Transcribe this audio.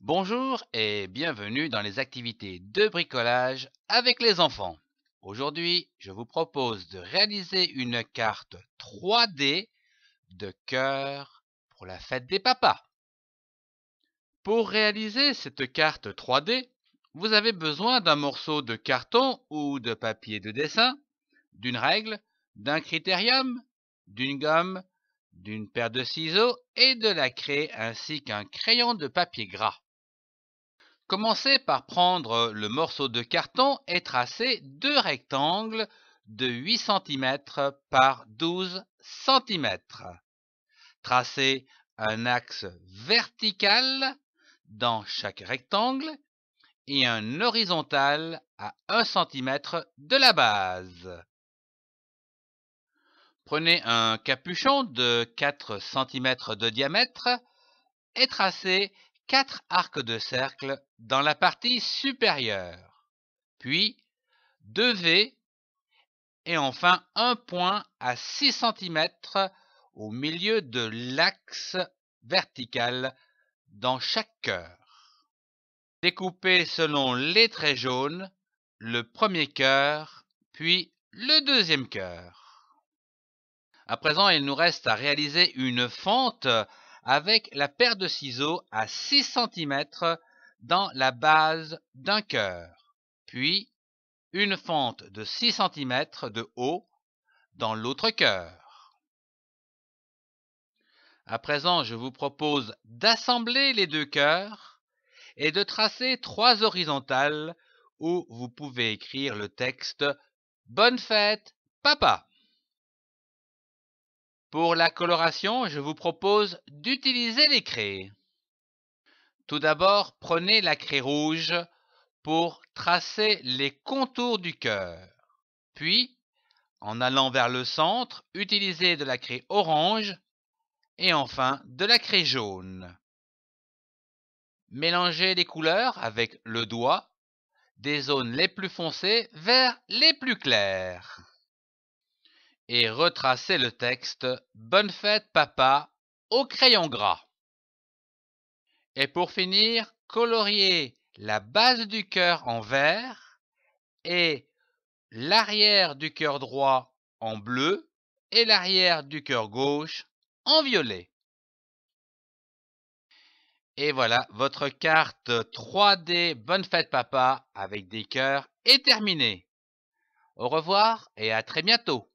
Bonjour et bienvenue dans les activités de bricolage avec les enfants. Aujourd'hui, je vous propose de réaliser une carte 3D de cœur pour la fête des papas. Pour réaliser cette carte 3D, vous avez besoin d'un morceau de carton ou de papier de dessin, d'une règle, d'un critérium, d'une gomme, d'une paire de ciseaux et de la craie ainsi qu'un crayon de papier gras. Commencez par prendre le morceau de carton et tracer deux rectangles de 8 cm par 12 cm. Tracez un axe vertical dans chaque rectangle et un horizontal à 1 cm de la base. Prenez un capuchon de 4 cm de diamètre et tracez 4 arcs de cercle dans la partie supérieure, puis 2 V et enfin un point à 6 cm au milieu de l'axe vertical dans chaque cœur. Découpez selon les traits jaunes le premier cœur, puis le deuxième cœur. À présent, il nous reste à réaliser une fente avec la paire de ciseaux à 6 cm dans la base d'un cœur, puis une fente de 6 cm de haut dans l'autre cœur. À présent, je vous propose d'assembler les deux cœurs et de tracer trois horizontales où vous pouvez écrire le texte Bonne fête, papa pour la coloration, je vous propose d'utiliser les craies. Tout d'abord, prenez la craie rouge pour tracer les contours du cœur. Puis, en allant vers le centre, utilisez de la craie orange et enfin de la craie jaune. Mélangez les couleurs avec le doigt des zones les plus foncées vers les plus claires et retracer le texte Bonne fête papa au crayon gras. Et pour finir, colorier la base du cœur en vert et l'arrière du cœur droit en bleu et l'arrière du cœur gauche en violet. Et voilà, votre carte 3D Bonne Fête Papa avec des cœurs est terminée. Au revoir et à très bientôt.